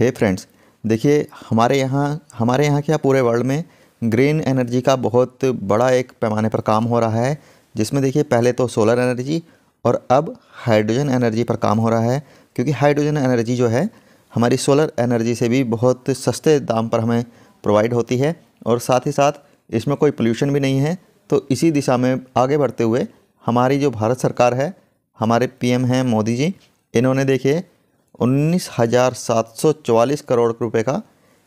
हे friends देखिए हमारे यहाँ हमारे यहाँ क्या पूरे वर्ल्ड में ग्रीन एनर्जी का बहुत बड़ा एक पैमाने पर काम हो रहा है जिसमें देखिए पहले तो सोलर एनर्जी और अब हाइड्रोजन एनर्जी पर काम हो रहा है क्योंकि हाइड्रोजन एनर्जी जो है हमारी सोलर एनर्जी से भी बहुत सस्ते दाम पर हमें प्रोवाइड होती है और साथ ही साथ इसमें कोई पोल्यूशन भी नहीं है तो इसी दिशा में आगे बढ़ते हुए हमारी जो भारत सरकार है हमारे पीएम हैं मोदी जी इन्होंने देखिए उन्नीस हज़ार सात सौ चवालीस करोड़ रुपए का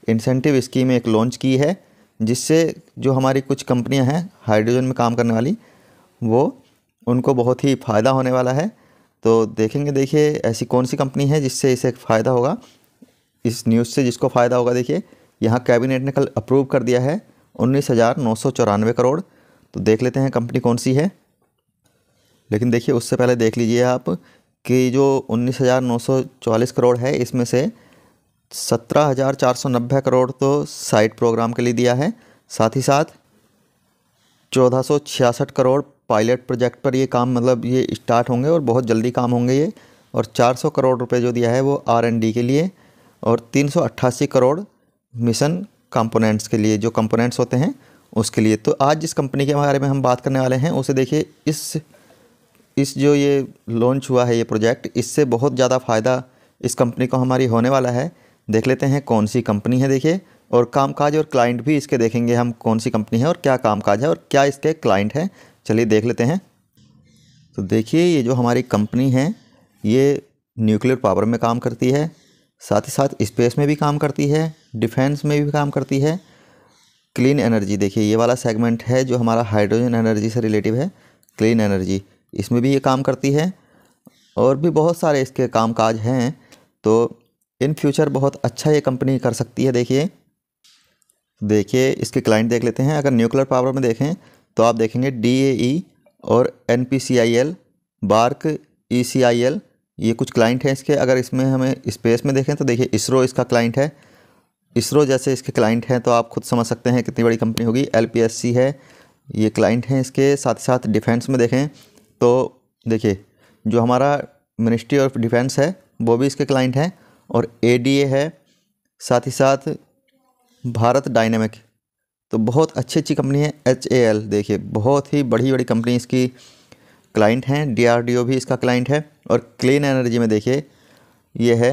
इंसेंटिव स्कीम एक लॉन्च की है जिससे जो हमारी कुछ कंपनियां हैं हाइड्रोजन में काम करने वाली वो उनको बहुत ही फ़ायदा होने वाला है तो देखेंगे देखिए ऐसी कौन सी कंपनी है जिससे इसे फ़ायदा होगा इस न्यूज़ से जिसको फ़ायदा होगा देखिए यहाँ कैबिनेट ने कल अप्रूव कर दिया है उन्नीस हज़ार नौ सौ चौरानवे करोड़ तो देख लेते हैं कंपनी कौन सी है लेकिन देखिए उससे पहले देख लीजिए आप कि जो उन्नीस हज़ार नौ सौ करोड़ है इसमें से सत्रह हज़ार चार सौ नब्बे करोड़ तो साइट प्रोग्राम के लिए दिया है साथ ही साथ चौदह सौ छियासठ करोड़ पायलट प्रोजेक्ट पर ये काम मतलब ये स्टार्ट होंगे और बहुत जल्दी काम होंगे ये और 400 करोड़ रुपए जो दिया है वो आर एन डी के लिए और 388 करोड़ मिशन कंपोनेंट्स के लिए जो कंपोनेंट्स होते हैं उसके लिए तो आज जिस कंपनी के बारे में हम बात करने वाले हैं उसे देखिए इस इस जो ये लॉन्च हुआ है ये प्रोजेक्ट इससे बहुत ज़्यादा फ़ायदा इस कंपनी को हमारी होने वाला है देख लेते हैं कौन सी कंपनी है देखिए और कामकाज और क्लाइंट भी इसके देखेंगे हम कौन सी कंपनी है और क्या कामकाज है और क्या इसके क्लाइंट हैं चलिए देख लेते हैं तो देखिए ये जो हमारी कंपनी है ये न्यूक्लियर पावर में काम करती है साथ ही साथ स्पेस में भी काम करती है डिफेंस में भी काम करती है क्लीन एनर्जी देखिए ये वाला सेगमेंट है जो हमारा हाइड्रोजन एनर्जी से रिलेटिव है क्लीन एनर्जी इसमें भी ये काम करती है और भी बहुत सारे इसके काम काज हैं तो इन फ्यूचर बहुत अच्छा ये कंपनी कर सकती है देखिए देखिए इसके क्लाइंट देख लेते हैं अगर न्यूक्लियर पावर में देखें तो आप देखेंगे डी ए ई और N P C I L BARC E C I L ये कुछ क्लाइंट हैं इसके अगर इसमें हमें स्पेस में देखें तो देखिए इसरो इसका क्लाइंट है इसरो जैसे इसके क्लाइंट हैं तो आप खुद समझ सकते हैं कितनी बड़ी कंपनी होगी एल पी एस सी है ये क्लाइंट हैं इसके साथ ही साथ डिफेंस में देखें तो देखिए जो हमारा मिनिस्ट्री ऑफ डिफेंस है वो भी इसके क्लाइंट हैं और ए है साथ ही साथ भारत डायनेमिक तो बहुत अच्छी अच्छी कंपनी है एच ए एल देखिए बहुत ही बड़ी बड़ी कंपनी इसकी क्लाइंट हैं ओ भी इसका क्लाइंट है और क्लीन एनर्जी में देखिए ये है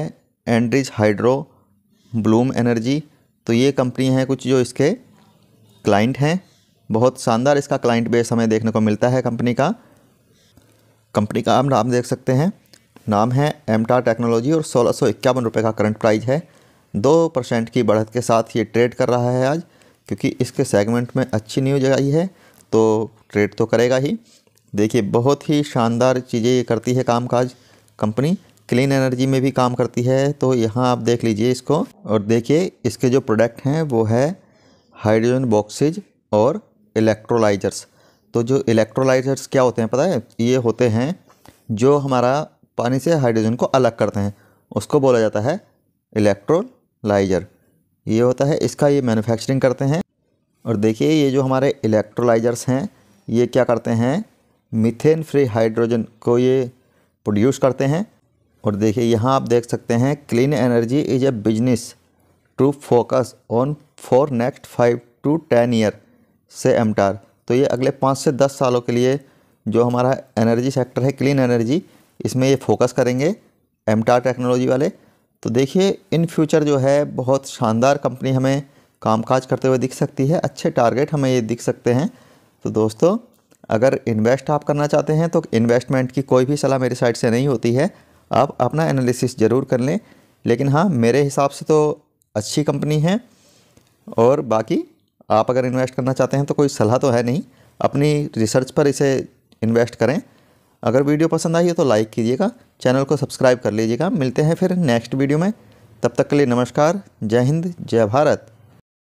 एंड्रिज हाइड्रो ब्लूम एनर्जी तो ये कंपनी हैं कुछ जो इसके क्लाइंट हैं बहुत शानदार इसका क्लाइंट बेस हमें देखने को मिलता है कंपनी का कंपनी का आप नाम देख सकते हैं नाम है एमटा टेक्नोलॉजी और सोलह सौ इक्यावन रुपये का करंट प्राइस है दो परसेंट की बढ़त के साथ ये ट्रेड कर रहा है आज क्योंकि इसके सेगमेंट में अच्छी न्यूज आई है तो ट्रेड तो करेगा ही देखिए बहुत ही शानदार चीज़ें ये करती है कामकाज कंपनी क्लीन एनर्जी में भी काम करती है तो यहाँ आप देख लीजिए इसको और देखिए इसके जो प्रोडक्ट हैं वो है हाइड्रोजन बॉक्सेज और इलेक्ट्रोलाइजर्स तो जो इलेक्ट्रोलाइजर्स क्या होते हैं पता है ये होते हैं जो हमारा पानी से हाइड्रोजन को अलग करते हैं उसको बोला जाता है इलेक्ट्रोलाइजर ये होता है इसका ये मैन्युफैक्चरिंग करते हैं और देखिए ये जो हमारे इलेक्ट्रोलाइजर्स हैं ये क्या करते हैं मिथेन फ्री हाइड्रोजन को ये प्रोड्यूस करते हैं और देखिए यहाँ आप देख सकते हैं clean energy is a business to focus on for next five to ten year से एमटार तो ये अगले पाँच से दस सालों के लिए जो हमारा एनर्जी सेक्टर है क्लीन एनर्जी इसमें ये फोकस करेंगे एमटार टेक्नोलॉजी वाले तो देखिए इन फ्यूचर जो है बहुत शानदार कंपनी हमें कामकाज करते हुए दिख सकती है अच्छे टारगेट हमें ये दिख सकते हैं तो दोस्तों अगर इन्वेस्ट आप करना चाहते हैं तो इन्वेस्टमेंट की कोई भी सलाह मेरी साइड से नहीं होती है आप अपना एनालिसिस ज़रूर कर लें लेकिन हाँ मेरे हिसाब से तो अच्छी कंपनी है और बाकी आप अगर इन्वेस्ट करना चाहते हैं तो कोई सलाह तो है नहीं अपनी रिसर्च पर इसे इन्वेस्ट करें अगर वीडियो पसंद आई है तो लाइक कीजिएगा चैनल को सब्सक्राइब कर लीजिएगा मिलते हैं फिर नेक्स्ट वीडियो में तब तक के लिए नमस्कार जय हिंद जय भारत